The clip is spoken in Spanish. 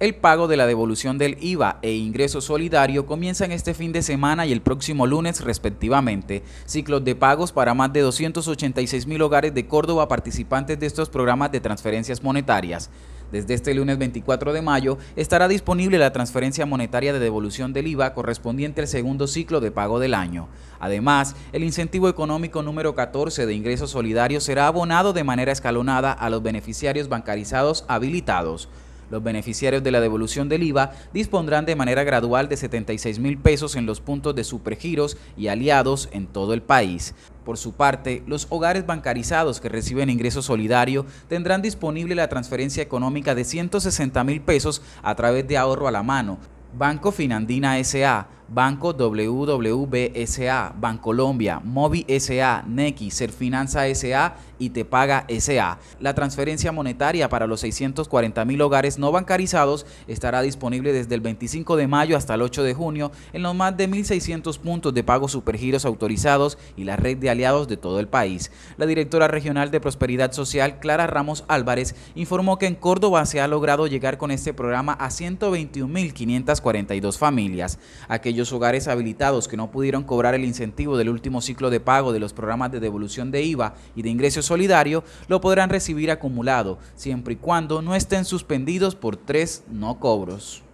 El pago de la devolución del IVA e ingreso solidario en este fin de semana y el próximo lunes respectivamente. Ciclos de pagos para más de 286 mil hogares de Córdoba participantes de estos programas de transferencias monetarias. Desde este lunes 24 de mayo estará disponible la transferencia monetaria de devolución del IVA correspondiente al segundo ciclo de pago del año. Además, el incentivo económico número 14 de ingreso solidario será abonado de manera escalonada a los beneficiarios bancarizados habilitados. Los beneficiarios de la devolución del IVA dispondrán de manera gradual de 76 mil pesos en los puntos de supergiros y aliados en todo el país. Por su parte, los hogares bancarizados que reciben ingreso solidario tendrán disponible la transferencia económica de 160 mil pesos a través de ahorro a la mano. Banco Finandina SA Banco WWBSA, Bancolombia, Mobi SA, Nequi, Serfinanza SA y Te Paga SA. La transferencia monetaria para los 640 mil hogares no bancarizados estará disponible desde el 25 de mayo hasta el 8 de junio en los más de 1.600 puntos de pago supergiros autorizados y la red de aliados de todo el país. La directora regional de Prosperidad Social, Clara Ramos Álvarez, informó que en Córdoba se ha logrado llegar con este programa a 121.542 familias. Aquellos los hogares habilitados que no pudieron cobrar el incentivo del último ciclo de pago de los programas de devolución de IVA y de ingreso solidario, lo podrán recibir acumulado, siempre y cuando no estén suspendidos por tres no cobros.